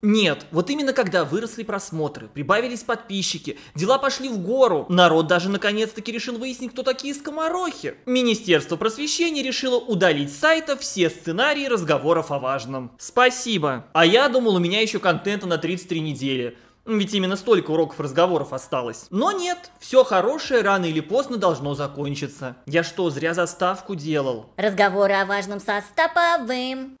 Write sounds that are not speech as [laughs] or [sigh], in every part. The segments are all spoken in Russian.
Нет, вот именно когда выросли просмотры, прибавились подписчики, дела пошли в гору, народ даже наконец-таки решил выяснить, кто такие скоморохи. Министерство просвещения решило удалить с сайта все сценарии разговоров о важном. Спасибо. А я думал, у меня еще контента на 33 недели. Ведь именно столько уроков разговоров осталось. Но нет, все хорошее рано или поздно должно закончиться. Я что, зря заставку делал? Разговоры о важном со стоповым.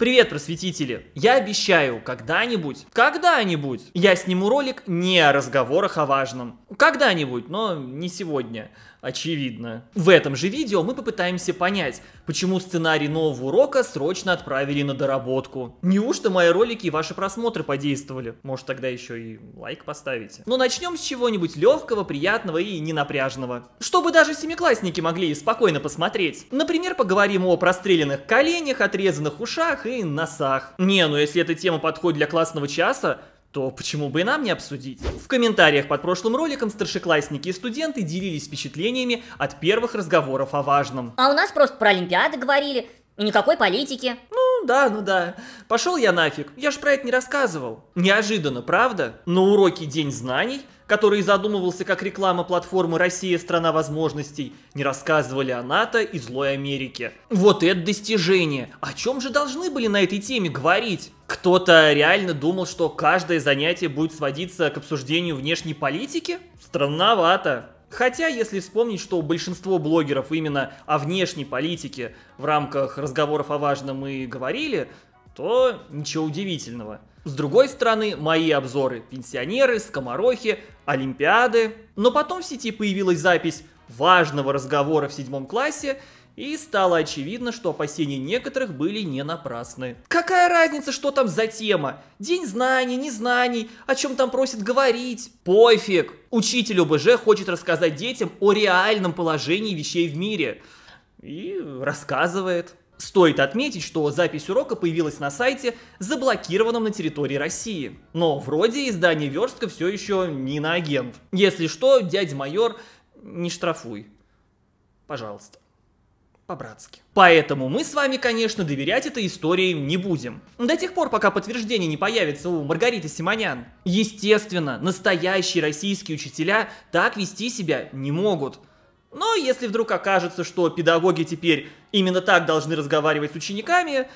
Привет, просветители! Я обещаю, когда-нибудь, когда-нибудь я сниму ролик не о разговорах о важном, когда-нибудь, но не сегодня, очевидно. В этом же видео мы попытаемся понять, почему сценарий нового урока срочно отправили на доработку. Неужто мои ролики и ваши просмотры подействовали? Может тогда еще и лайк поставите? Но начнем с чего-нибудь легкого, приятного и ненапряжного. Чтобы даже семиклассники могли спокойно посмотреть. Например, поговорим о простреленных коленях, отрезанных ушах и носах. Не, ну если эта тема подходит для классного часа, то почему бы и нам не обсудить? В комментариях под прошлым роликом старшеклассники и студенты делились впечатлениями от первых разговоров о важном. А у нас просто про Олимпиады говорили, и никакой политики. Ну да, ну да. Пошел я нафиг, я ж про это не рассказывал. Неожиданно, правда? На уроке День знаний который задумывался как реклама платформы «Россия – страна возможностей», не рассказывали о НАТО и злой Америке. Вот это достижение! О чем же должны были на этой теме говорить? Кто-то реально думал, что каждое занятие будет сводиться к обсуждению внешней политики? Странновато. Хотя, если вспомнить, что большинство блогеров именно о внешней политике в рамках разговоров о важном и говорили, то ничего удивительного. С другой стороны, мои обзоры – пенсионеры, скоморохи, олимпиады. Но потом в сети появилась запись важного разговора в седьмом классе, и стало очевидно, что опасения некоторых были не напрасны. Какая разница, что там за тема? День знаний, незнаний, о чем там просят говорить? Пофиг! Учитель ОБЖ хочет рассказать детям о реальном положении вещей в мире. И рассказывает. Стоит отметить, что запись урока появилась на сайте, заблокированном на территории России. Но вроде издание Верстка все еще не на агент. Если что, дядя майор, не штрафуй. Пожалуйста. По-братски. Поэтому мы с вами, конечно, доверять этой истории не будем. До тех пор, пока подтверждение не появится у Маргариты Симонян. Естественно, настоящие российские учителя так вести себя не могут – но если вдруг окажется, что педагоги теперь именно так должны разговаривать с учениками,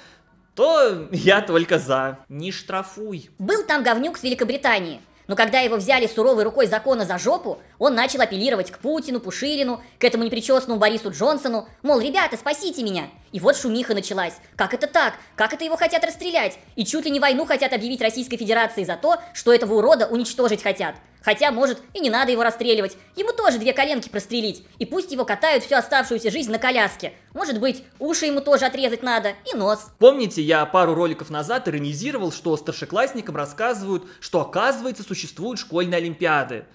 то я только за. Не штрафуй. Был там говнюк с Великобритании. Но когда его взяли суровой рукой закона за жопу, он начал апеллировать к Путину, Пуширину, к этому непричесному Борису Джонсону, мол, ребята, спасите меня, и вот шумиха началась. Как это так? Как это его хотят расстрелять? И чуть ли не войну хотят объявить Российской Федерации за то, что этого урода уничтожить хотят. Хотя, может, и не надо его расстреливать. Ему тоже две коленки прострелить. И пусть его катают всю оставшуюся жизнь на коляске. Может быть, уши ему тоже отрезать надо. И нос. Помните, я пару роликов назад иронизировал, что старшеклассникам рассказывают, что оказывается существуют школьные олимпиады.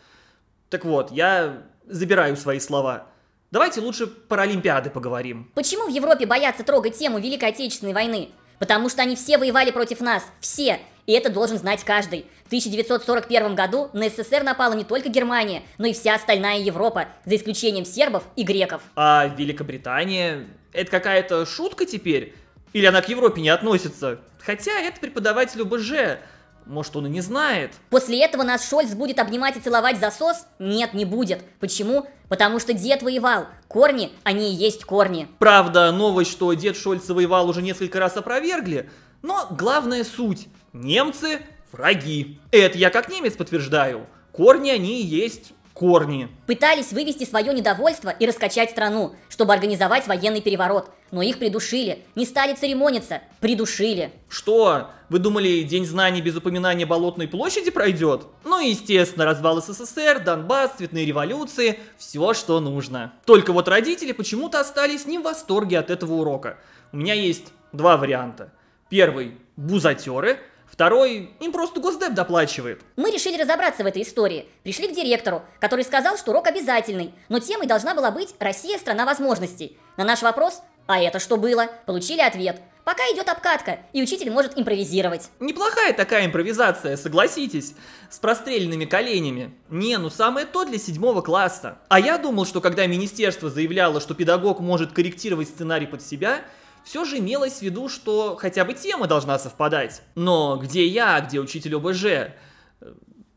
Так вот, я забираю свои слова. Давайте лучше про Олимпиады поговорим. Почему в Европе боятся трогать тему Великой Отечественной войны? Потому что они все воевали против нас. Все. И это должен знать каждый. В 1941 году на СССР напала не только Германия, но и вся остальная Европа, за исключением сербов и греков. А Великобритания? Это какая-то шутка теперь? Или она к Европе не относится? Хотя это преподаватель УБЖ может, он и не знает. После этого нас Шольц будет обнимать и целовать засос? Нет, не будет. Почему? Потому что дед воевал. Корни, они и есть корни. Правда, новость, что дед Шольца воевал, уже несколько раз опровергли. Но главная суть. Немцы – враги. Это я как немец подтверждаю. Корни они и есть корни. Пытались вывести свое недовольство и раскачать страну, чтобы организовать военный переворот. Но их придушили, не стали церемониться, придушили. Что? Вы думали, День знаний без упоминания Болотной площади пройдет? Ну и естественно, развал СССР, Донбасс, цветные революции, все, что нужно. Только вот родители почему-то остались не в восторге от этого урока. У меня есть два варианта. Первый – бузатеры – Второй, им просто госдеп доплачивает. Мы решили разобраться в этой истории. Пришли к директору, который сказал, что урок обязательный, но темой должна была быть «Россия – страна возможностей». На наш вопрос «А это что было?» получили ответ. Пока идет обкатка, и учитель может импровизировать. Неплохая такая импровизация, согласитесь. С простреленными коленями. Не, ну самое то для седьмого класса. А я думал, что когда министерство заявляло, что педагог может корректировать сценарий под себя, все же имелось в виду, что хотя бы тема должна совпадать. Но где я, где учитель ОБЖ? Э,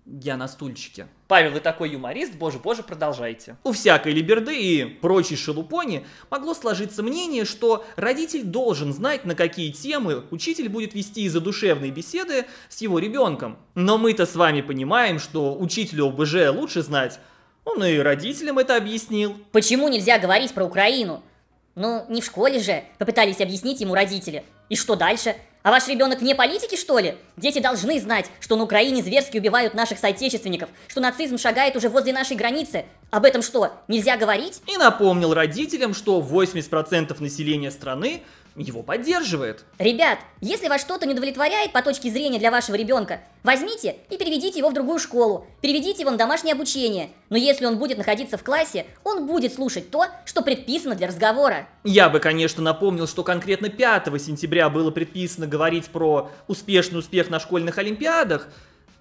я на стульчике. Павел, вы такой юморист, боже-боже, продолжайте. У всякой либерды и прочей шелупони могло сложиться мнение, что родитель должен знать, на какие темы учитель будет вести задушевные беседы с его ребенком. Но мы-то с вами понимаем, что учителю ОБЖ лучше знать, он и родителям это объяснил. Почему нельзя говорить про Украину? Ну, не в школе же, попытались объяснить ему родители. И что дальше? А ваш ребенок вне политики, что ли? Дети должны знать, что на Украине зверски убивают наших соотечественников, что нацизм шагает уже возле нашей границы. Об этом что, нельзя говорить? И напомнил родителям, что 80% населения страны его поддерживает. Ребят, если вас что-то не удовлетворяет по точке зрения для вашего ребенка, возьмите и переведите его в другую школу, переведите его на домашнее обучение. Но если он будет находиться в классе, он будет слушать то, что предписано для разговора. Я бы, конечно, напомнил, что конкретно 5 сентября было предписано говорить про успешный успех на школьных олимпиадах,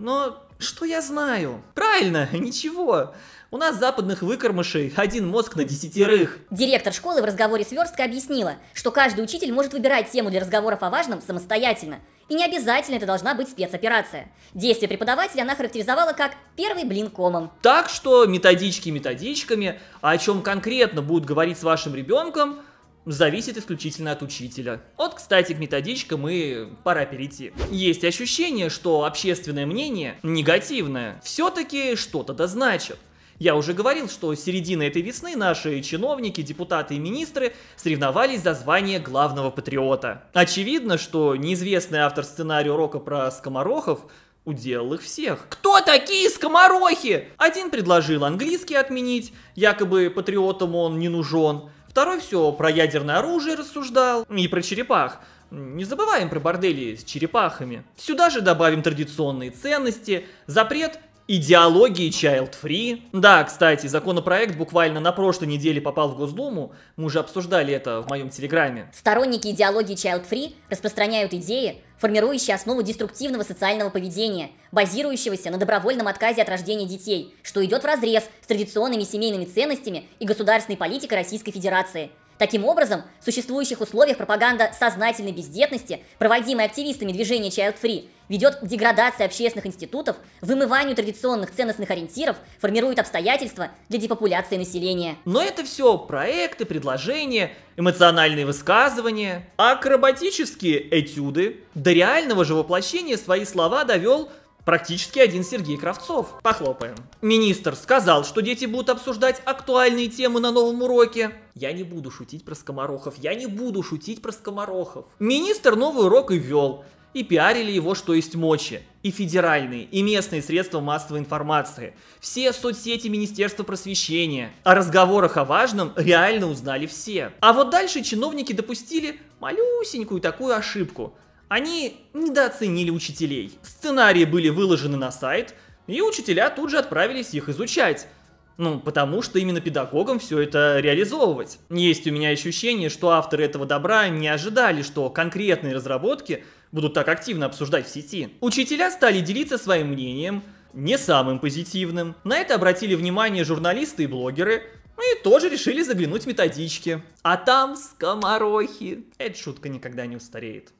но что я знаю? Правильно, [laughs] ничего. У нас западных выкормышей один мозг на десятерых. Директор школы в разговоре с Версткой объяснила, что каждый учитель может выбирать тему для разговоров о важном самостоятельно. И не обязательно это должна быть спецоперация. Действие преподавателя она характеризовала как первый блин комом. Так что методички методичками, а о чем конкретно будут говорить с вашим ребенком – зависит исключительно от учителя. Вот, кстати, к методичкам и пора перейти. Есть ощущение, что общественное мнение негативное. Все-таки что-то да значит. Я уже говорил, что с середины этой весны наши чиновники, депутаты и министры соревновались за звание главного патриота. Очевидно, что неизвестный автор сценария урока про скоморохов уделал их всех. Кто такие скоморохи? Один предложил английский отменить, якобы патриотам он не нужен. Второй все про ядерное оружие рассуждал и про черепах. Не забываем про бордели с черепахами. Сюда же добавим традиционные ценности, запрет идеологии Child Free. Да, кстати, законопроект буквально на прошлой неделе попал в Госдуму. Мы уже обсуждали это в моем телеграме. Сторонники идеологии Child Free распространяют идеи, формирующие основу деструктивного социального поведения, базирующегося на добровольном отказе от рождения детей, что идет вразрез с традиционными семейными ценностями и государственной политикой Российской Федерации – Таким образом, в существующих условиях пропаганда сознательной бездетности, проводимая активистами движения Child Free, ведет к деградации общественных институтов, вымыванию традиционных ценностных ориентиров, формирует обстоятельства для депопуляции населения. Но это все проекты, предложения, эмоциональные высказывания, акробатические этюды. До реального же воплощения свои слова довел Практически один Сергей Кравцов. Похлопаем. Министр сказал, что дети будут обсуждать актуальные темы на новом уроке. Я не буду шутить про скоморохов. Я не буду шутить про скоморохов. Министр новый урок и вел. И пиарили его, что есть мочи. И федеральные, и местные средства массовой информации. Все соцсети Министерства просвещения. О разговорах о важном реально узнали все. А вот дальше чиновники допустили малюсенькую такую ошибку – они недооценили учителей. Сценарии были выложены на сайт, и учителя тут же отправились их изучать. Ну, потому что именно педагогам все это реализовывать. Есть у меня ощущение, что авторы этого добра не ожидали, что конкретные разработки будут так активно обсуждать в сети. Учителя стали делиться своим мнением, не самым позитивным. На это обратили внимание журналисты и блогеры, и тоже решили заглянуть в методички. А там скоморохи. Эта шутка никогда не устареет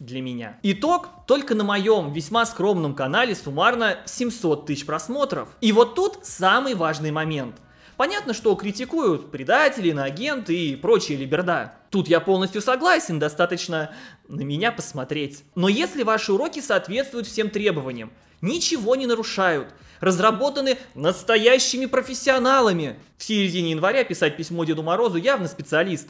для меня. Итог, только на моем весьма скромном канале суммарно 700 тысяч просмотров. И вот тут самый важный момент. Понятно, что критикуют предатели, агенты и прочие либерда. Тут я полностью согласен, достаточно на меня посмотреть. Но если ваши уроки соответствуют всем требованиям, ничего не нарушают, разработаны настоящими профессионалами. В середине января писать письмо Деду Морозу явно специалист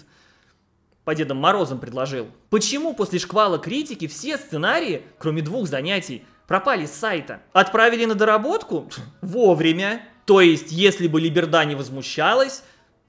по Дедам Морозам предложил. Почему после шквала критики все сценарии, кроме двух занятий, пропали с сайта? Отправили на доработку? [laughs] Вовремя. То есть, если бы Либерда не возмущалась,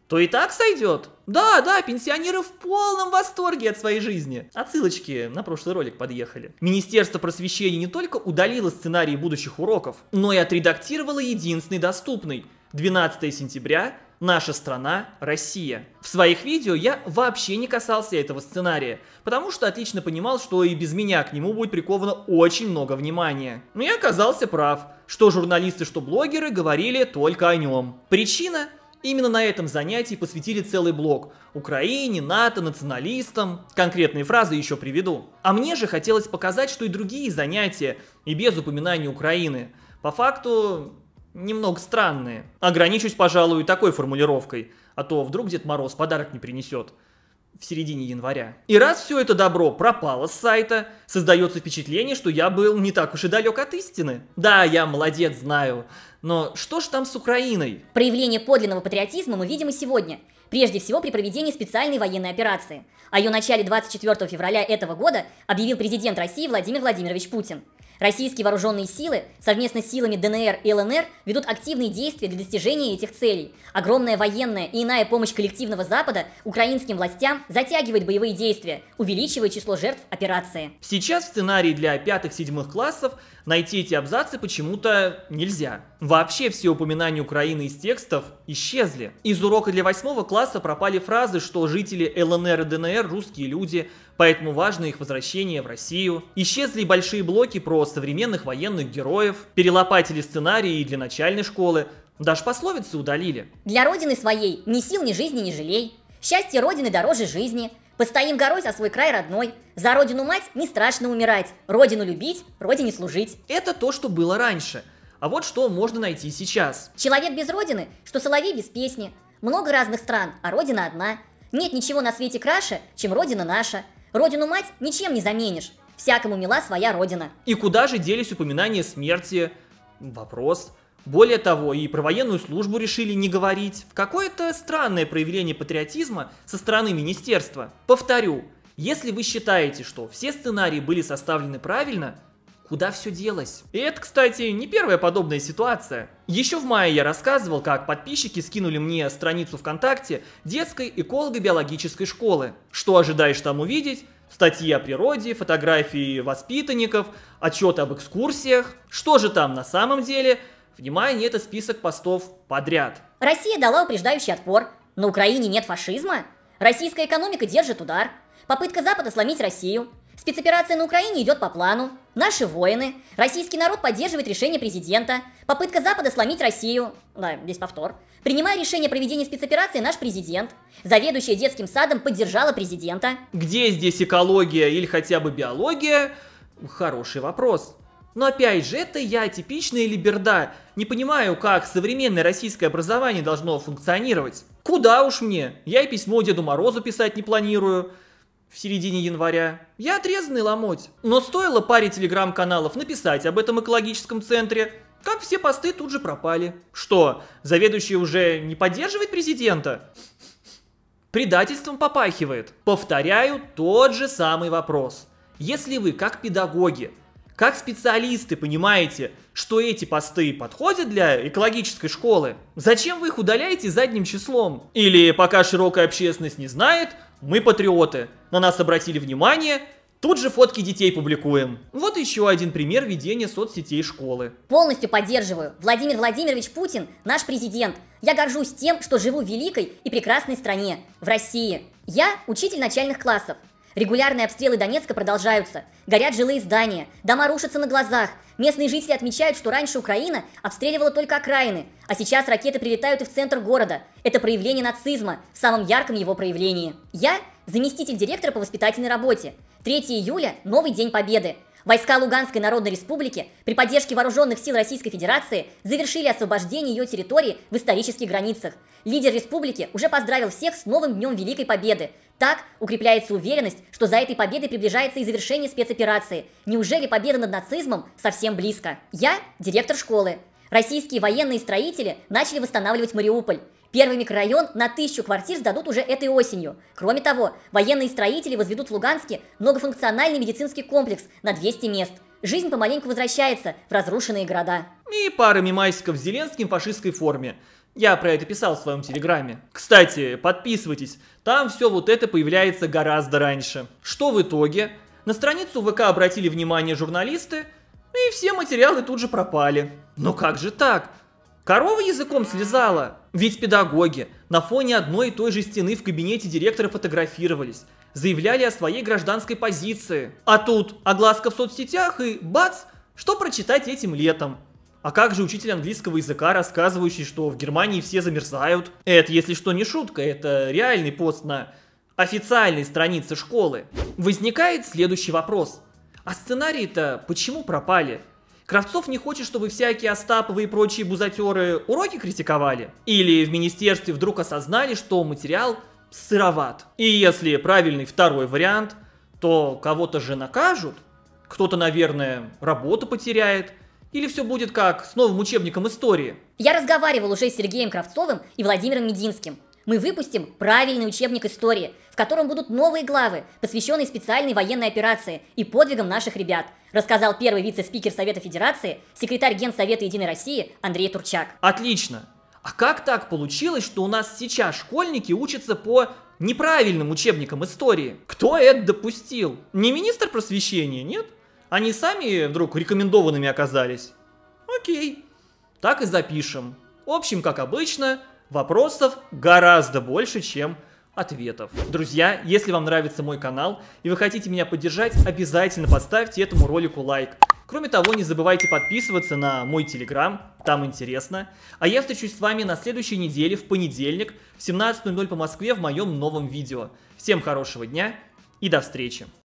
то и так сойдет. Да, да, пенсионеры в полном восторге от своей жизни. Отсылочки на прошлый ролик подъехали. Министерство просвещения не только удалило сценарии будущих уроков, но и отредактировало единственный доступный. 12 сентября Наша страна – Россия. В своих видео я вообще не касался этого сценария, потому что отлично понимал, что и без меня к нему будет приковано очень много внимания. Но я оказался прав, что журналисты, что блогеры говорили только о нем. Причина – Именно на этом занятии посвятили целый блок Украине, НАТО, националистам. Конкретные фразы еще приведу. А мне же хотелось показать, что и другие занятия, и без упоминания Украины. По факту, немного странные. Ограничусь, пожалуй, такой формулировкой, а то вдруг Дед Мороз подарок не принесет в середине января. И раз все это добро пропало с сайта, создается впечатление, что я был не так уж и далек от истины. Да, я молодец, знаю, но что ж там с Украиной? Проявление подлинного патриотизма мы видим и сегодня. Прежде всего при проведении специальной военной операции. О ее начале 24 февраля этого года объявил президент России Владимир Владимирович Путин. Российские вооруженные силы совместно с силами ДНР и ЛНР ведут активные действия для достижения этих целей. Огромная военная и иная помощь коллективного Запада украинским властям затягивает боевые действия, увеличивая число жертв операции. Сейчас в сценарии для пятых-седьмых классов найти эти абзацы почему-то нельзя. Вообще все упоминания Украины из текстов исчезли. Из урока для восьмого класса пропали фразы, что жители ЛНР и ДНР русские люди, поэтому важно их возвращение в Россию. Исчезли большие блоки про современных военных героев, перелопатили сценарии для начальной школы, даже пословицы удалили. Для родины своей ни сил, ни жизни не жалей. Счастье родины дороже жизни. Постоим горой за свой край родной. За родину мать не страшно умирать. Родину любить, родине служить. Это то, что было раньше. А вот что можно найти сейчас. Человек без родины, что соловей без песни. Много разных стран, а родина одна. Нет ничего на свете краше, чем родина наша. Родину-мать ничем не заменишь. Всякому мила своя родина. И куда же делись упоминания смерти? Вопрос. Более того, и про военную службу решили не говорить. Какое-то странное проявление патриотизма со стороны министерства. Повторю, если вы считаете, что все сценарии были составлены правильно, Куда все делось? И это, кстати, не первая подобная ситуация. Еще в мае я рассказывал, как подписчики скинули мне страницу ВКонтакте детской эколого-биологической школы. Что ожидаешь там увидеть? Статьи о природе, фотографии воспитанников, отчеты об экскурсиях. Что же там на самом деле? Внимание, это список постов подряд. Россия дала упреждающий отпор. На Украине нет фашизма. Российская экономика держит удар. Попытка Запада сломить Россию. Спецоперация на Украине идет по плану. Наши воины. Российский народ поддерживает решение президента. Попытка Запада сломить Россию. Да, здесь повтор. Принимая решение проведения спецоперации, наш президент, заведующая детским садом, поддержала президента. Где здесь экология или хотя бы биология? Хороший вопрос. Но опять же, это я типичная либерда. Не понимаю, как современное российское образование должно функционировать. Куда уж мне? Я и письмо Деду Морозу писать не планирую в середине января. Я отрезанный ломоть. Но стоило паре телеграм-каналов написать об этом экологическом центре, как все посты тут же пропали. Что, заведующий уже не поддерживает президента? Предательством попахивает. Повторяю тот же самый вопрос. Если вы, как педагоги, как специалисты понимаете, что эти посты подходят для экологической школы? Зачем вы их удаляете задним числом? Или пока широкая общественность не знает, мы патриоты – на нас обратили внимание, Тут же фотки детей публикуем. Вот еще один пример ведения соцсетей школы. Полностью поддерживаю. Владимир Владимирович Путин – наш президент. Я горжусь тем, что живу в великой и прекрасной стране – в России. Я – учитель начальных классов. Регулярные обстрелы Донецка продолжаются. Горят жилые здания, дома рушатся на глазах. Местные жители отмечают, что раньше Украина обстреливала только окраины, а сейчас ракеты прилетают и в центр города. Это проявление нацизма в самом ярком его проявлении. Я заместитель директора по воспитательной работе. 3 июля – новый день победы. Войска Луганской Народной Республики при поддержке Вооруженных сил Российской Федерации завершили освобождение ее территории в исторических границах. Лидер республики уже поздравил всех с новым днем Великой Победы. Так укрепляется уверенность, что за этой победой приближается и завершение спецоперации. Неужели победа над нацизмом совсем близко? Я – директор школы. Российские военные строители начали восстанавливать Мариуполь. Первый микрорайон на тысячу квартир сдадут уже этой осенью. Кроме того, военные строители возведут в Луганске многофункциональный медицинский комплекс на 200 мест. Жизнь помаленьку возвращается в разрушенные города. И пара мимайсиков с Зеленским фашистской форме. Я про это писал в своем телеграме. Кстати, подписывайтесь, там все вот это появляется гораздо раньше. Что в итоге? На страницу ВК обратили внимание журналисты, и все материалы тут же пропали. Но как же так? Корова языком слезала, ведь педагоги на фоне одной и той же стены в кабинете директора фотографировались, заявляли о своей гражданской позиции. А тут огласка в соцсетях и бац, что прочитать этим летом? А как же учитель английского языка, рассказывающий, что в Германии все замерзают? Это, если что, не шутка, это реальный пост на официальной странице школы. Возникает следующий вопрос. А сценарии-то почему пропали? Кравцов не хочет, чтобы всякие Остаповы и прочие бузатеры уроки критиковали. Или в министерстве вдруг осознали, что материал сыроват. И если правильный второй вариант, то кого-то же накажут, кто-то, наверное, работу потеряет, или все будет как с новым учебником истории? Я разговаривал уже с Сергеем Кравцовым и Владимиром Мединским. Мы выпустим правильный учебник истории, в котором будут новые главы, посвященные специальной военной операции и подвигам наших ребят, рассказал первый вице-спикер Совета Федерации, секретарь Генсовета Единой России Андрей Турчак. Отлично. А как так получилось, что у нас сейчас школьники учатся по неправильным учебникам истории? Кто это допустил? Не министр просвещения, нет? Они сами вдруг рекомендованными оказались? Окей. Так и запишем. В общем, как обычно, Вопросов гораздо больше, чем ответов. Друзья, если вам нравится мой канал и вы хотите меня поддержать, обязательно поставьте этому ролику лайк. Кроме того, не забывайте подписываться на мой телеграм, там интересно. А я встречусь с вами на следующей неделе, в понедельник, в 17.00 по Москве в моем новом видео. Всем хорошего дня и до встречи!